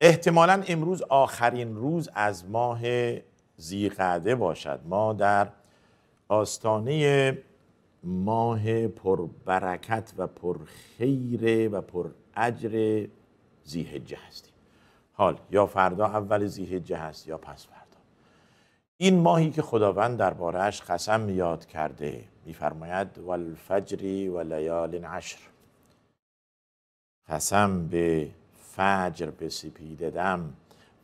احتمالا امروز آخرین روز از ماه زیقعده باشد ما در آستانه ماه پربرکت و پرخیر و پراجر زیهجه هستیم حال یا فردا اول زیهجه هست یا پس فردا این ماهی که خداوند دربارهش قسم یاد کرده میفرماید والفجر و لیال عشر قسم به فجر دم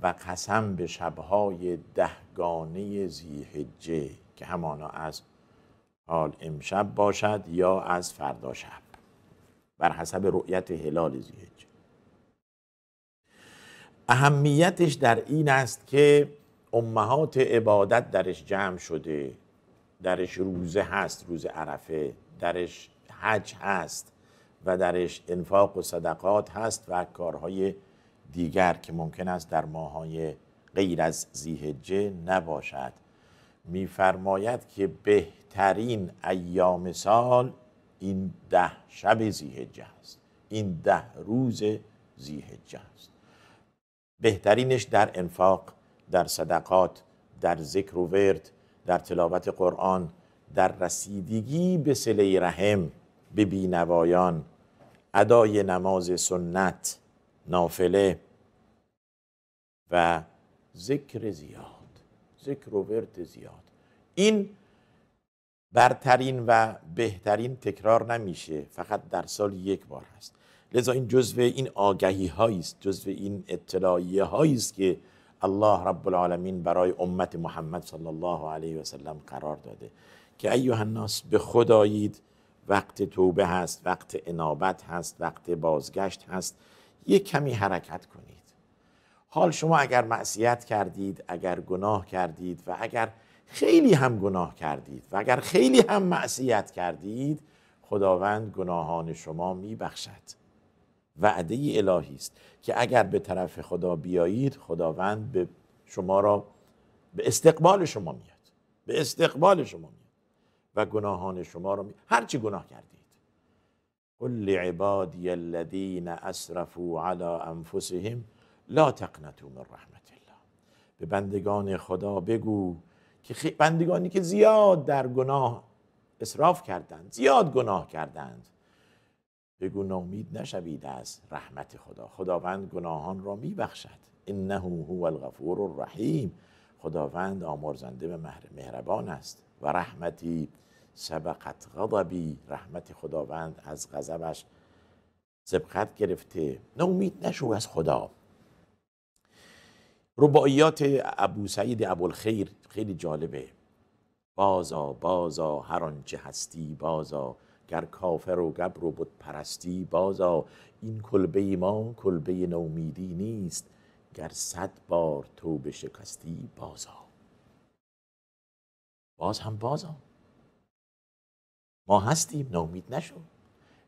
و قسم به شبهای دهگانه زیهجه که همانا از حال امشب باشد یا از فردا شب بر حسب رؤیت هلال زیهجه اهمیتش در این است که امهات عبادت درش جمع شده درش روزه هست روز عرفه درش حج هست و درش انفاق و صدقات هست و کارهای دیگر که ممکن است در ماهای غیر از زیهجه نباشد میفرماید که بهترین ایام سال این ده شب زیهجه است این ده روز زیهجه است بهترینش در انفاق در صدقات در ذکر و ورد در تلاوت قرآن در رسیدگی به سلی رحم به بینوایان ادای نماز سنت نافله و ذکر زیاد ذکر و ورد زیاد این برترین و بهترین تکرار نمیشه فقط در سال یک بار هست لذا این جزو این آگهی هایی است جزو این اطلاعیه هایی است که الله رب العالمین برای امت محمد صلی الله علیه و قرار داده که ایها الناس به خدایید وقت توبه هست وقت انابت هست وقت بازگشت هست یک کمی حرکت کنید حال شما اگر معصیت کردید اگر گناه کردید و اگر خیلی هم گناه کردید و اگر خیلی هم معصیت کردید خداوند گناهان شما میبخشد وعده الهی است که اگر به طرف خدا بیایید خداوند به شما را به استقبال شما میاد به استقبال شما میاد و گناهان شما رو می... هرچی گناه کردید قل عبادی الذین اسرفوا علی انفسهم لا تقنطوا من رحمت الله به بندگان خدا بگو که بندگانی که زیاد در گناه اسراف کردند زیاد گناه کردند بگو نامید نشوید از رحمت خدا خداوند گناهان را میبخشد انه هو الغفور الرحیم خداوند آمرزنده و مهربان است و رحمتی سبقت غضبی رحمت خداوند از غضبش سبقت گرفته ناامید نشو از خدا رباعیات ابو سعید ابوالخیر خیلی جالبه بازا بازا هر آنچه هستی بازا گر کافر و گبر و بود پرستی بازا این کلبه ما کلبه نومیدی نیست گر صد بار توبه شکستی بازا باز هم بازا ما هستیم ناامید نشو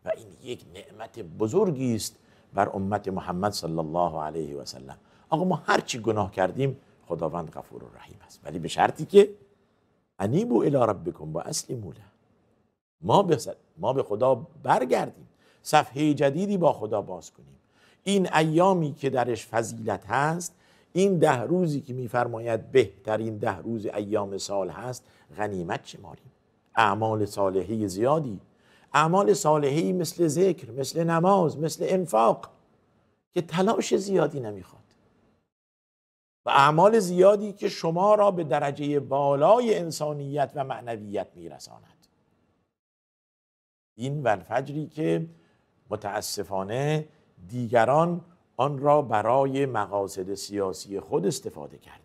و این یک نعمت بزرگی است بر امت محمد صلی الله علیه و سلم آقا ما هر چی گناه کردیم خداوند غفور و رحیم است ولی به شرطی که انیبو الی ربکم و اسلموا ما به ما به خدا برگردیم صفحه جدیدی با خدا باز کنیم این ایامی که درش فضیلت هست این ده روزی که میفرماید بهترین ده روز ایام سال هست غنیمت شماریم اعمال صالحه زیادی اعمال صالحی مثل ذکر مثل نماز مثل انفاق که تلاش زیادی نمیخواد و اعمال زیادی که شما را به درجه بالای انسانیت و معنویت میرساند این فجری که متاسفانه دیگران آن را برای مقاصد سیاسی خود استفاده کرد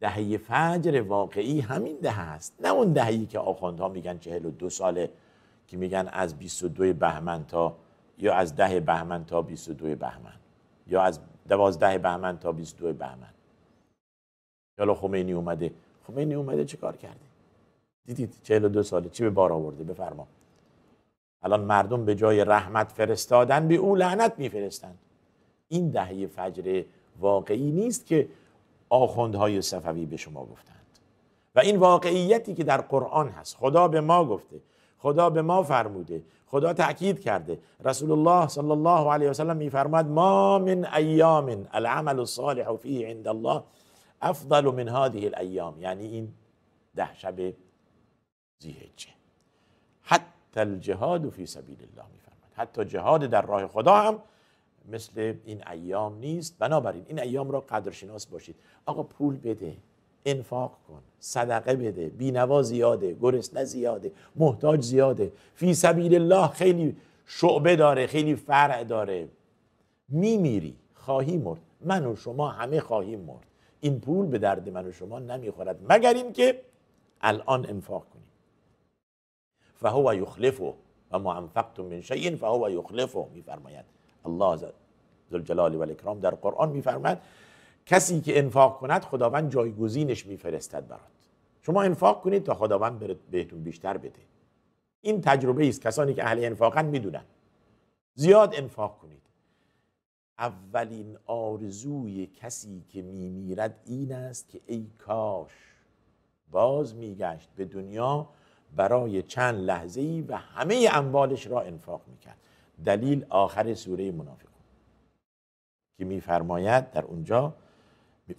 دهه فجر واقعی همین دهه است نه اون دهه‌ای که آخوندها میگن چهل و دو ساله که میگن از 22 بهمن تا یا از ده بهمن تا 22 بهمن یا از دوازده بهمن تا 22 بهمن حالا خمینی اومده خمینی اومده چه کار کرده دیدید 42 ساله چی به بار آورده بفرما الان مردم به جای رحمت فرستادن به او لعنت میفرستند این دهه فجر واقعی نیست که آخوندهای صفوی به شما گفتند و این واقعیتی که در قرآن هست خدا به ما گفته خدا به ما فرموده خدا تأکید کرده رسول الله صلی الله علیه وسلم میفرماد ما من ایام العمل الصالح فیه عند الله افضل من هذه الایام یعنی این ده شب زیهجه حتی الجهاد فی سبیل الله میفرماد حتی جهاد در راه خدا هم مثل این ایام نیست بنابراین این ایام را قدرشناس باشید آقا پول بده انفاق کن صدقه بده بینوا زیاده گرسنه زیاده محتاج زیاده فی سبیل الله خیلی شعبه داره خیلی فرع داره میمیری خواهی مرد من و شما همه خواهیم مرد این پول به درد من و شما نمیخورد مگر اینکه الان انفاق کنیم فهو یخلفه و ما انفقتم من شیء فهو یخلفه میفرماید الله جلال و الاکرام در قرآن میفرمد کسی که انفاق کند خداوند جایگزینش میفرستد برات شما انفاق کنید تا خداوند بهتون بیشتر بده این تجربه است کسانی که اهل انفاقن میدونن زیاد انفاق کنید اولین آرزوی کسی که میمیرد این است که ای کاش باز میگشت به دنیا برای چند لحظه ای و همه اموالش را انفاق میکرد دلیل آخر سوره منافقون که میفرماید در اونجا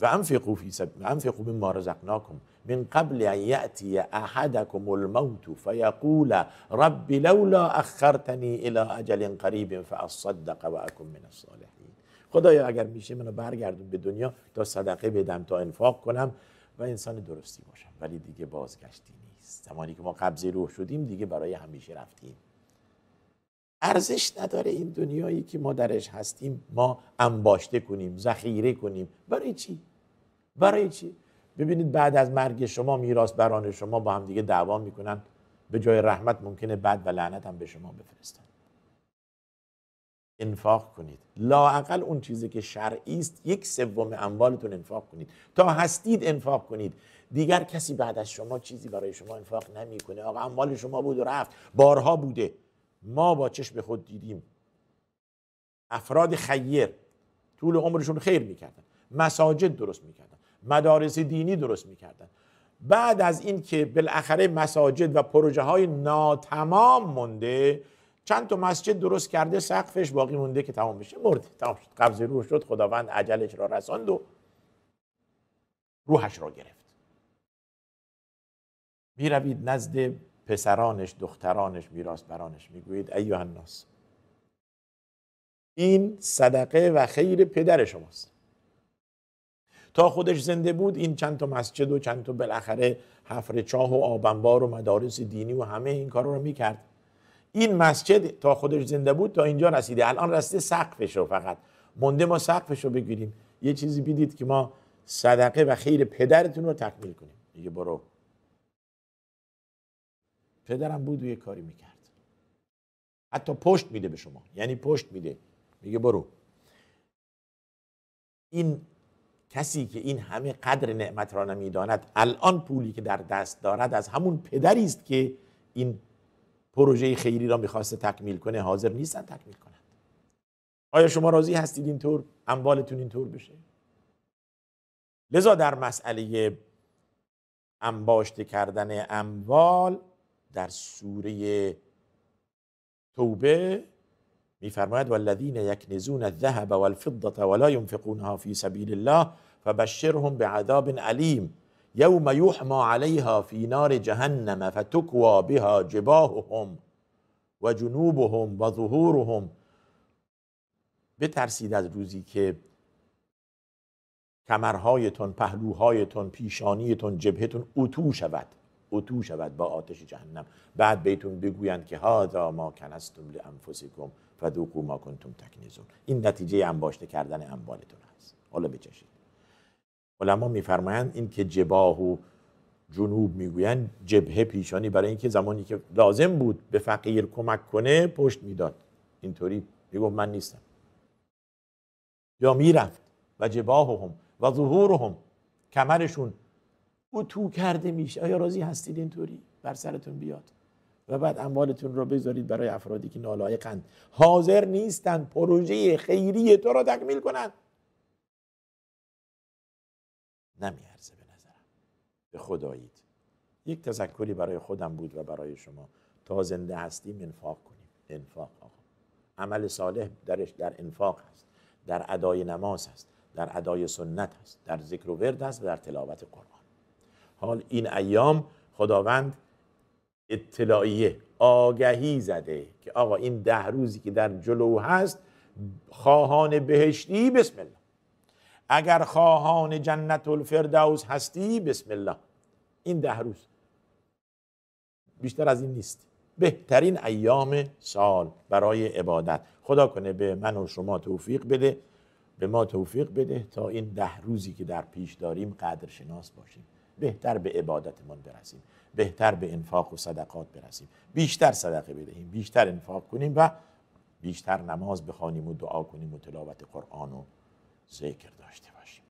و انفقو فی سب... انفقوا مما رزقناکم من قبل ان یأتی احدکم الموت فیقول رب لولا اخرتنی الی اجل قریب فاصدق و من الصالحین خدایا اگر میشه منو برگردون به دنیا تا صدقه بدم تا انفاق کنم و انسان درستی باشم ولی دیگه بازگشتی نیست زمانی که ما قبض روح شدیم دیگه برای همیشه رفتیم ارزش نداره این دنیایی که ما درش هستیم ما انباشته کنیم ذخیره کنیم برای چی برای چی ببینید بعد از مرگ شما میراث بران شما با هم دیگه دعوا میکنن به جای رحمت ممکنه بد و لعنت هم به شما بفرستن انفاق کنید لاعقل اون چیزی که شرعی است یک سوم اموالتون انفاق کنید تا هستید انفاق کنید دیگر کسی بعد از شما چیزی برای شما انفاق نمیکنه آقا اموال شما بود و رفت بارها بوده ما با چشم خود دیدیم افراد خیر طول عمرشون خیر میکردن مساجد درست میکردن مدارس دینی درست میکردن بعد از این که بالاخره مساجد و پروژه های ناتمام مونده چند تا مسجد درست کرده سقفش باقی مونده که تمام بشه مرد تمام شد قبض روح شد خداوند عجلش را رساند و روحش را گرفت میروید نزد پسرانش دخترانش برانش میگویید ای الناس این صدقه و خیر پدر شماست تا خودش زنده بود این چند تا مسجد و چند تا بالاخره حفر چاه و آبنبار و مدارس دینی و همه این کار رو میکرد این مسجد تا خودش زنده بود تا اینجا رسیده الان رسیده سقفش رو فقط مونده ما سقفش رو بگیریم یه چیزی بیدید که ما صدقه و خیر پدرتون رو تکمیل کنیم یه برو پدرم بود و یه کاری میکرد حتی پشت میده به شما یعنی پشت میده میگه برو این کسی که این همه قدر نعمت را نمیداند الان پولی که در دست دارد از همون پدری است که این پروژه خیری را میخواست تکمیل کنه حاضر نیستن تکمیل کند. آیا شما راضی هستید اینطور اموالتون اینطور بشه لذا در مسئله انباشته کردن اموال در سوره توبه میفرماید والذین یکنزون الذهب والفضة ولا ينفقونها في سبيل الله فبشرهم بعذاب علیم یوم یحما علیها فی نار جهنم فتکوا بها جباههم و جنوبهم و ظهورهم بترسید از روزی که کمرهایتون، پهلوهایتون، پیشانیتون، جبهتون اتو شود اتو شود با آتش جهنم بعد بهتون بگویند که هذا ما کنستم لانفسکم فذوقوا ما کنتم تکنیزون این نتیجه انباشته کردن اموالتون هست حالا بچشید علما میفرمایند این که جباه و جنوب میگویند جبهه پیشانی برای اینکه زمانی که لازم بود به فقیر کمک کنه پشت میداد اینطوری میگفت من نیستم یا میرفت و هم و ظهورهم کمرشون تو کرده میشه آیا راضی هستید اینطوری بر سرتون بیاد و بعد اموالتون رو بذارید برای افرادی که نالایقند حاضر نیستن پروژه خیری تو را تکمیل کنند نمیارزه به نظرم به خدایید یک تذکری برای خودم بود و برای شما تا زنده هستیم انفاق کنیم انفاق آقا عمل صالح درش در انفاق هست در ادای نماز هست در ادای سنت هست در ذکر و ورد هست و در تلاوت قرآن حال این ایام خداوند اطلاعیه آگهی زده که آقا این ده روزی که در جلو هست خواهان بهشتی بسم الله اگر خواهان جنت الفردوس هستی بسم الله این ده روز بیشتر از این نیست بهترین ایام سال برای عبادت خدا کنه به من و شما توفیق بده به ما توفیق بده تا این ده روزی که در پیش داریم شناس باشیم بهتر به عبادتمان برسیم بهتر به انفاق و صدقات برسیم بیشتر صدقه بدهیم بیشتر انفاق کنیم و بیشتر نماز بخوانیم و دعا کنیم و تلاوت قرآن و ذکر داشته